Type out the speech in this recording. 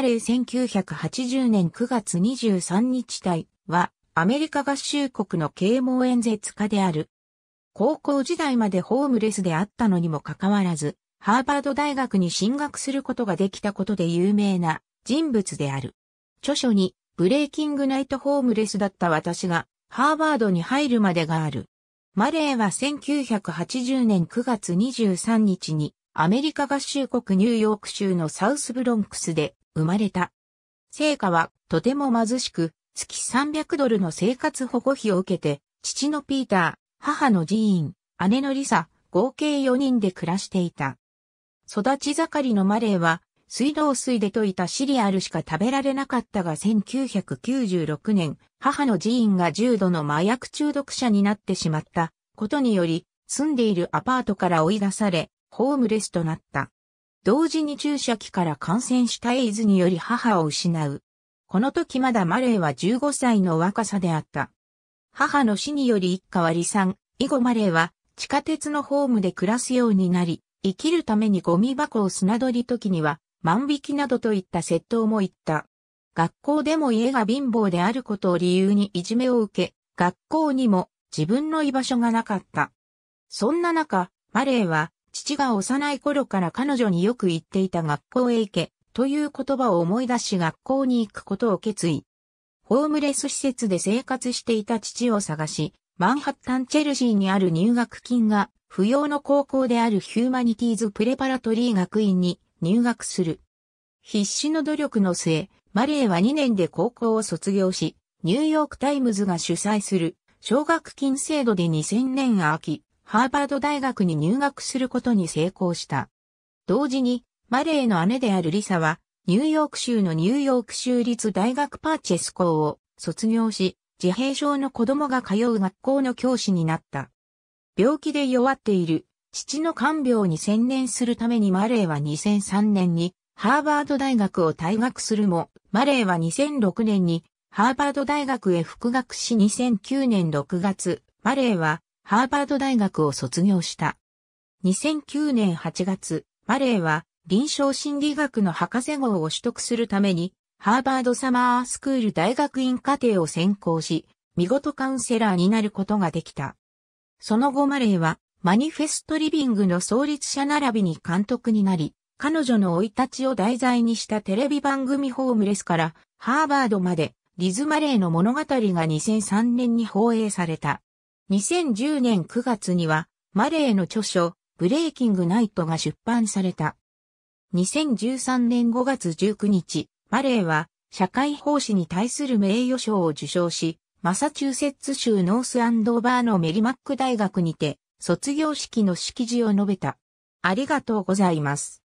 マレー1980年9月23日隊は、アメリカ合衆国の啓蒙演説家である。高校時代までホームレスであったのにもかかわらず、ハーバード大学に進学することができたことで有名な人物である。著書に、ブレイキングナイトホームレスだった私が、ハーバードに入るまでがある。マレーは1980年9月23日に、アメリカ合衆国ニューヨーク州のサウスブロンクスで、生まれた。聖火はとても貧しく、月300ドルの生活保護費を受けて、父のピーター、母のジーン、姉のリサ、合計4人で暮らしていた。育ち盛りのマレーは、水道水で溶いたシリアルしか食べられなかったが1996年、母の寺院が重度の麻薬中毒者になってしまったことにより、住んでいるアパートから追い出され、ホームレスとなった。同時に注射器から感染したエイズにより母を失う。この時まだマレーは15歳の若さであった。母の死により一家は離散、以後マレーは地下鉄のホームで暮らすようになり、生きるためにゴミ箱を砂取り時には万引きなどといった窃盗も言った。学校でも家が貧乏であることを理由にいじめを受け、学校にも自分の居場所がなかった。そんな中、マレーは父が幼い頃から彼女によく言っていた学校へ行け、という言葉を思い出し学校に行くことを決意。ホームレス施設で生活していた父を探し、マンハッタン・チェルシーにある入学金が、不要の高校であるヒューマニティーズ・プレパラトリー学院に入学する。必死の努力の末、マレーは2年で高校を卒業し、ニューヨークタイムズが主催する奨学金制度で2000年秋、ハーバード大学に入学することに成功した。同時に、マレーの姉であるリサは、ニューヨーク州のニューヨーク州立大学パーチェス校を卒業し、自閉症の子供が通う学校の教師になった。病気で弱っている父の看病に専念するためにマレーは2003年にハーバード大学を退学するも、マレーは2006年にハーバード大学へ復学し2009年6月、マレーはハーバード大学を卒業した。2009年8月、マレーは臨床心理学の博士号を取得するために、ハーバードサマースクール大学院課程を専攻し、見事カウンセラーになることができた。その後マレーは、マニフェストリビングの創立者並びに監督になり、彼女の生い立ちを題材にしたテレビ番組ホームレスから、ハーバードまで、リズ・マレーの物語が2003年に放映された。2010年9月には、マレーの著書、ブレイキングナイトが出版された。2013年5月19日、マレーは、社会奉仕に対する名誉賞を受賞し、マサチューセッツ州ノースアンドバーのメリマック大学にて、卒業式の式辞を述べた。ありがとうございます。